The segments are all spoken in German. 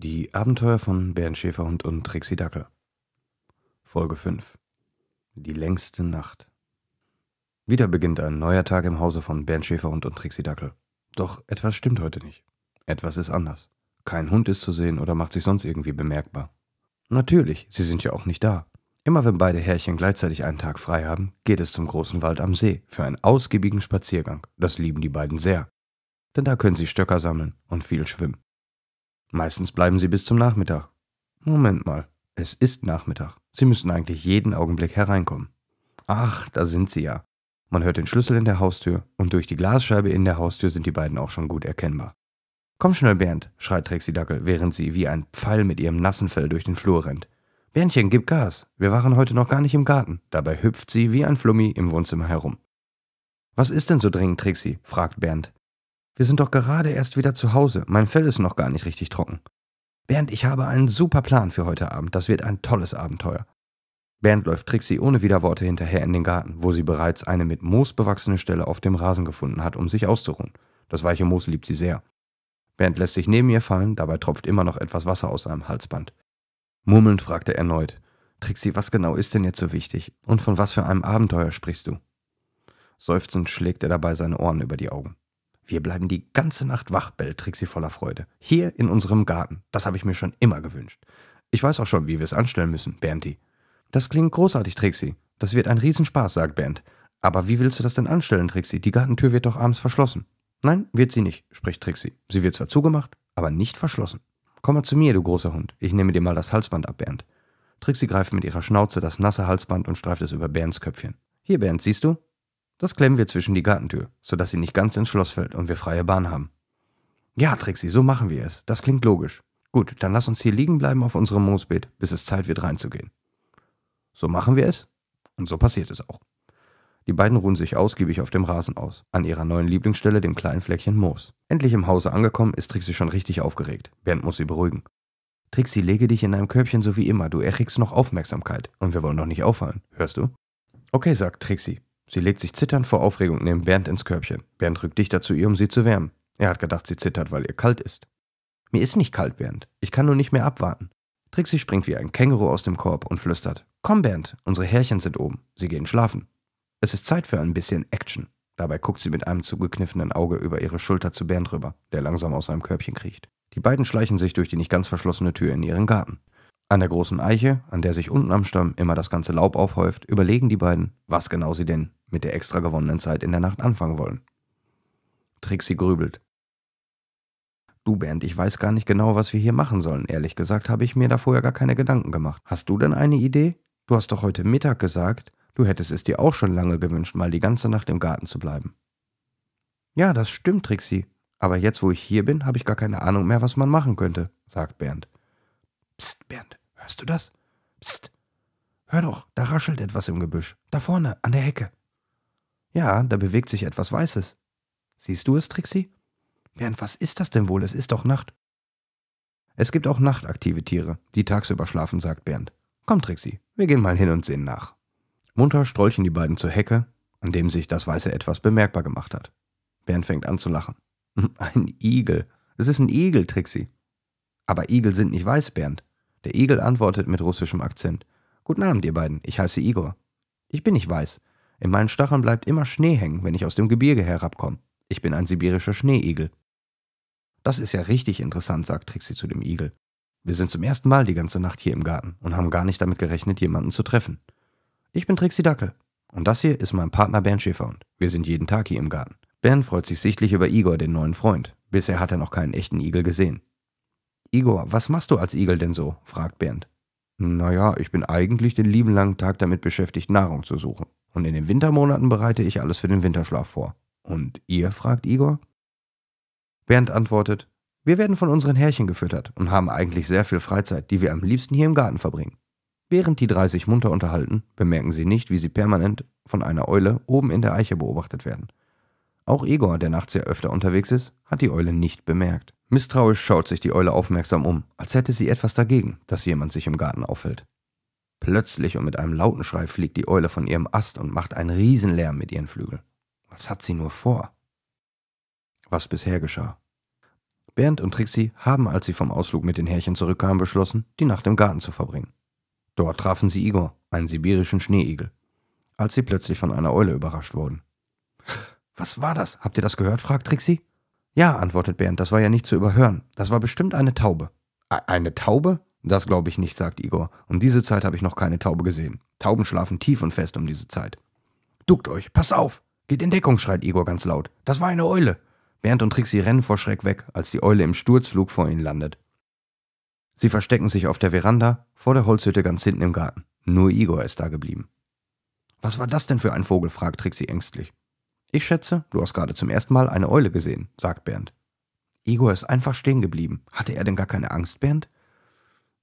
Die Abenteuer von Bernd Schäferhund und Trixie Dackel. Folge 5. Die längste Nacht. Wieder beginnt ein neuer Tag im Hause von Bernd Schäferhund und Trixie Dackel. Doch etwas stimmt heute nicht. Etwas ist anders. Kein Hund ist zu sehen oder macht sich sonst irgendwie bemerkbar. Natürlich, sie sind ja auch nicht da. Immer wenn beide Herrchen gleichzeitig einen Tag frei haben, geht es zum großen Wald am See für einen ausgiebigen Spaziergang. Das lieben die beiden sehr. Denn da können sie Stöcker sammeln und viel schwimmen. Meistens bleiben sie bis zum Nachmittag. Moment mal, es ist Nachmittag. Sie müssten eigentlich jeden Augenblick hereinkommen. Ach, da sind sie ja. Man hört den Schlüssel in der Haustür und durch die Glasscheibe in der Haustür sind die beiden auch schon gut erkennbar. Komm schnell, Bernd, schreit Trixie Dackel, während sie wie ein Pfeil mit ihrem nassen Fell durch den Flur rennt. Bernchen, gib Gas. Wir waren heute noch gar nicht im Garten. Dabei hüpft sie wie ein Flummi im Wohnzimmer herum. Was ist denn so dringend, Trixie? fragt Bernd, wir sind doch gerade erst wieder zu Hause. Mein Fell ist noch gar nicht richtig trocken. Bernd, ich habe einen super Plan für heute Abend. Das wird ein tolles Abenteuer. Bernd läuft Trixie ohne Widerworte hinterher in den Garten, wo sie bereits eine mit Moos bewachsene Stelle auf dem Rasen gefunden hat, um sich auszuruhen. Das weiche Moos liebt sie sehr. Bernd lässt sich neben ihr fallen, dabei tropft immer noch etwas Wasser aus seinem Halsband. Murmelnd fragt er erneut: Trixie, was genau ist denn jetzt so wichtig? Und von was für einem Abenteuer sprichst du? Seufzend schlägt er dabei seine Ohren über die Augen. Wir bleiben die ganze Nacht wach, bellt Trixie voller Freude. Hier in unserem Garten. Das habe ich mir schon immer gewünscht. Ich weiß auch schon, wie wir es anstellen müssen, Berndi. Das klingt großartig, Trixie. Das wird ein Riesenspaß, sagt Bernd. Aber wie willst du das denn anstellen, Trixie? Die Gartentür wird doch abends verschlossen. Nein, wird sie nicht, spricht Trixie. Sie wird zwar zugemacht, aber nicht verschlossen. Komm mal zu mir, du großer Hund. Ich nehme dir mal das Halsband ab, Bernd. Trixie greift mit ihrer Schnauze das nasse Halsband und streift es über Bernds Köpfchen. Hier, Bernd, siehst du? Das klemmen wir zwischen die Gartentür, sodass sie nicht ganz ins Schloss fällt und wir freie Bahn haben. Ja, Trixie, so machen wir es. Das klingt logisch. Gut, dann lass uns hier liegen bleiben auf unserem Moosbeet, bis es Zeit wird reinzugehen. So machen wir es. Und so passiert es auch. Die beiden ruhen sich ausgiebig auf dem Rasen aus, an ihrer neuen Lieblingsstelle, dem kleinen Fleckchen Moos. Endlich im Hause angekommen, ist Trixie schon richtig aufgeregt. Bernd muss sie beruhigen. Trixie, lege dich in deinem Körbchen so wie immer, du erregst noch Aufmerksamkeit und wir wollen doch nicht auffallen, hörst du? Okay, sagt Trixie Sie legt sich zitternd vor Aufregung neben Bernd ins Körbchen. Bernd rückt dichter zu ihr, um sie zu wärmen. Er hat gedacht, sie zittert, weil ihr kalt ist. Mir ist nicht kalt, Bernd. Ich kann nur nicht mehr abwarten. Trixie springt wie ein Känguru aus dem Korb und flüstert: Komm, Bernd, unsere Härchen sind oben. Sie gehen schlafen. Es ist Zeit für ein bisschen Action. Dabei guckt sie mit einem zugekniffenen Auge über ihre Schulter zu Bernd rüber, der langsam aus seinem Körbchen kriecht. Die beiden schleichen sich durch die nicht ganz verschlossene Tür in ihren Garten. An der großen Eiche, an der sich unten am Stamm immer das ganze Laub aufhäuft, überlegen die beiden, was genau sie denn mit der extra gewonnenen Zeit in der Nacht anfangen wollen. Trixie grübelt. Du, Bernd, ich weiß gar nicht genau, was wir hier machen sollen. Ehrlich gesagt habe ich mir da vorher gar keine Gedanken gemacht. Hast du denn eine Idee? Du hast doch heute Mittag gesagt, du hättest es dir auch schon lange gewünscht, mal die ganze Nacht im Garten zu bleiben. Ja, das stimmt, Trixie. Aber jetzt, wo ich hier bin, habe ich gar keine Ahnung mehr, was man machen könnte, sagt Bernd. Psst, Bernd, hörst du das? Psst. Hör doch, da raschelt etwas im Gebüsch. Da vorne, an der Hecke. Ja, da bewegt sich etwas Weißes. Siehst du es, Trixi? Bernd, was ist das denn wohl? Es ist doch Nacht. Es gibt auch nachtaktive Tiere, die tagsüber schlafen, sagt Bernd. Komm, Trixi, wir gehen mal hin und sehen nach. Munter strolchen die beiden zur Hecke, an dem sich das Weiße etwas bemerkbar gemacht hat. Bernd fängt an zu lachen. Ein Igel. Es ist ein Igel, Trixi. Aber Igel sind nicht weiß, Bernd. Der Igel antwortet mit russischem Akzent. Guten Abend, ihr beiden. Ich heiße Igor. Ich bin nicht weiß. In meinen Stacheln bleibt immer Schnee hängen, wenn ich aus dem Gebirge herabkomme. Ich bin ein sibirischer Schneeigel. Das ist ja richtig interessant, sagt Trixie zu dem Igel. Wir sind zum ersten Mal die ganze Nacht hier im Garten und haben gar nicht damit gerechnet, jemanden zu treffen. Ich bin Trixie Dackel. Und das hier ist mein Partner Bernd Schäfer und wir sind jeden Tag hier im Garten. Bernd freut sich sichtlich über Igor, den neuen Freund. Bisher hat er noch keinen echten Igel gesehen. Igor, was machst du als Igel denn so? fragt Bernd. Naja, ich bin eigentlich den lieben langen Tag damit beschäftigt, Nahrung zu suchen. Und in den Wintermonaten bereite ich alles für den Winterschlaf vor. Und ihr? fragt Igor. Bernd antwortet, wir werden von unseren Härchen gefüttert und haben eigentlich sehr viel Freizeit, die wir am liebsten hier im Garten verbringen. Während die drei sich munter unterhalten, bemerken sie nicht, wie sie permanent von einer Eule oben in der Eiche beobachtet werden. Auch Igor, der nachts sehr öfter unterwegs ist, hat die Eule nicht bemerkt. Misstrauisch schaut sich die Eule aufmerksam um, als hätte sie etwas dagegen, dass jemand sich im Garten aufhält. Plötzlich und mit einem lauten Schrei fliegt die Eule von ihrem Ast und macht einen Riesenlärm mit ihren Flügeln. Was hat sie nur vor? Was bisher geschah. Bernd und Trixie haben, als sie vom Ausflug mit den Härchen zurückkamen, beschlossen, die Nacht im Garten zu verbringen. Dort trafen sie Igor, einen sibirischen Schneeigel, als sie plötzlich von einer Eule überrascht wurden. Was war das? Habt ihr das gehört? fragt Trixie. Ja, antwortet Bernd, das war ja nicht zu überhören. Das war bestimmt eine Taube. Eine Taube? Das glaube ich nicht, sagt Igor. Um diese Zeit habe ich noch keine Taube gesehen. Tauben schlafen tief und fest um diese Zeit. Duckt euch, pass auf! Geht in Deckung, schreit Igor ganz laut. Das war eine Eule. Bernd und Trixie rennen vor Schreck weg, als die Eule im Sturzflug vor ihnen landet. Sie verstecken sich auf der Veranda, vor der Holzhütte ganz hinten im Garten. Nur Igor ist da geblieben. Was war das denn für ein Vogel? fragt Trixie ängstlich. Ich schätze, du hast gerade zum ersten Mal eine Eule gesehen, sagt Bernd. Igor ist einfach stehen geblieben. Hatte er denn gar keine Angst, Bernd?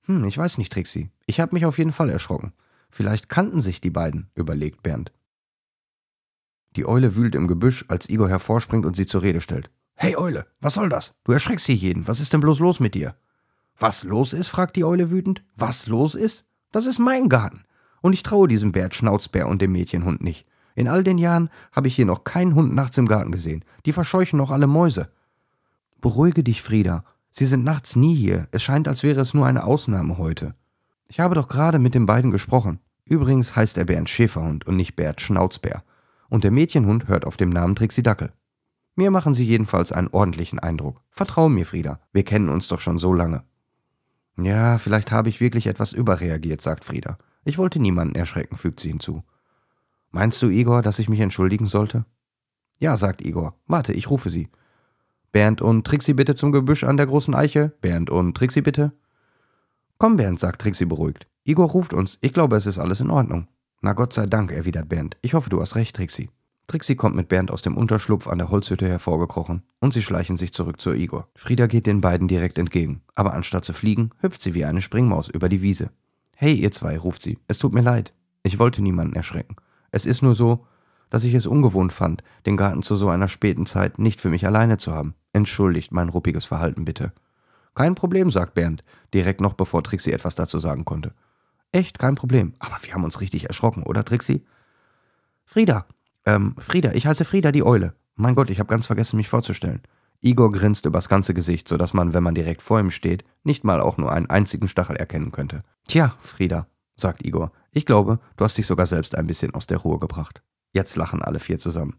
Hm, ich weiß nicht, Trixie. Ich habe mich auf jeden Fall erschrocken. Vielleicht kannten sich die beiden, überlegt Bernd. Die Eule wühlt im Gebüsch, als Igor hervorspringt und sie zur Rede stellt. Hey Eule, was soll das? Du erschreckst hier jeden. Was ist denn bloß los mit dir? Was los ist? fragt die Eule wütend. Was los ist? Das ist mein Garten. Und ich traue diesem Bert Schnauzbär und dem Mädchenhund nicht. In all den Jahren habe ich hier noch keinen Hund nachts im Garten gesehen. Die verscheuchen noch alle Mäuse. Beruhige dich, Frieda. Sie sind nachts nie hier. Es scheint, als wäre es nur eine Ausnahme heute. Ich habe doch gerade mit den beiden gesprochen. Übrigens heißt er Bernd Schäferhund und nicht Bert Schnauzbär. Und der Mädchenhund hört auf dem Namen Trixie Dackel. Mir machen sie jedenfalls einen ordentlichen Eindruck. Vertrau mir, Frieda. Wir kennen uns doch schon so lange. Ja, vielleicht habe ich wirklich etwas überreagiert, sagt Frieda. Ich wollte niemanden erschrecken, fügt sie hinzu. Meinst du, Igor, dass ich mich entschuldigen sollte? Ja, sagt Igor. Warte, ich rufe sie. Bernd und Trixi bitte zum Gebüsch an der großen Eiche. Bernd und Trixi bitte. Komm, Bernd, sagt Trixi beruhigt. Igor ruft uns. Ich glaube, es ist alles in Ordnung. Na Gott sei Dank, erwidert Bernd. Ich hoffe, du hast recht, Trixi. Trixi kommt mit Bernd aus dem Unterschlupf an der Holzhütte hervorgekrochen und sie schleichen sich zurück zu Igor. Frieda geht den beiden direkt entgegen, aber anstatt zu fliegen, hüpft sie wie eine Springmaus über die Wiese. Hey, ihr zwei, ruft sie. Es tut mir leid. Ich wollte niemanden erschrecken. Es ist nur so, dass ich es ungewohnt fand, den Garten zu so einer späten Zeit nicht für mich alleine zu haben. Entschuldigt mein ruppiges Verhalten bitte. Kein Problem, sagt Bernd, direkt noch bevor Trixie etwas dazu sagen konnte. Echt, kein Problem. Aber wir haben uns richtig erschrocken, oder Trixie? Frieda. Ähm, Frieda, ich heiße Frieda die Eule. Mein Gott, ich habe ganz vergessen, mich vorzustellen. Igor grinst übers ganze Gesicht, sodass man, wenn man direkt vor ihm steht, nicht mal auch nur einen einzigen Stachel erkennen könnte. Tja, Frieda, sagt Igor. Ich glaube, du hast dich sogar selbst ein bisschen aus der Ruhe gebracht. Jetzt lachen alle vier zusammen.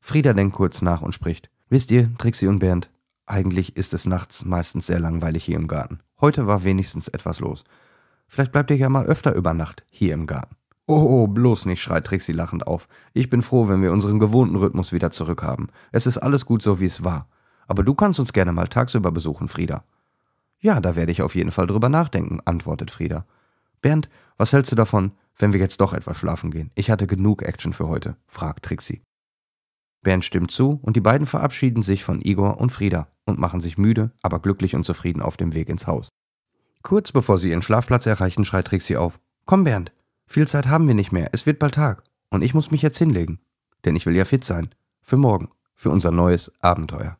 Frieda denkt kurz nach und spricht. Wisst ihr, Trixi und Bernd, eigentlich ist es nachts meistens sehr langweilig hier im Garten. Heute war wenigstens etwas los. Vielleicht bleibt ihr ja mal öfter über Nacht hier im Garten. Oh, oh bloß nicht, schreit Trixi lachend auf. Ich bin froh, wenn wir unseren gewohnten Rhythmus wieder zurückhaben. Es ist alles gut so, wie es war. Aber du kannst uns gerne mal tagsüber besuchen, Frieda. Ja, da werde ich auf jeden Fall drüber nachdenken, antwortet Frieda. Bernd, was hältst du davon, wenn wir jetzt doch etwas schlafen gehen? Ich hatte genug Action für heute, fragt Trixie. Bernd stimmt zu und die beiden verabschieden sich von Igor und Frieda und machen sich müde, aber glücklich und zufrieden auf dem Weg ins Haus. Kurz bevor sie ihren Schlafplatz erreichen, schreit Trixie auf. Komm, Bernd, viel Zeit haben wir nicht mehr, es wird bald Tag. Und ich muss mich jetzt hinlegen. Denn ich will ja fit sein. Für morgen, für unser neues Abenteuer.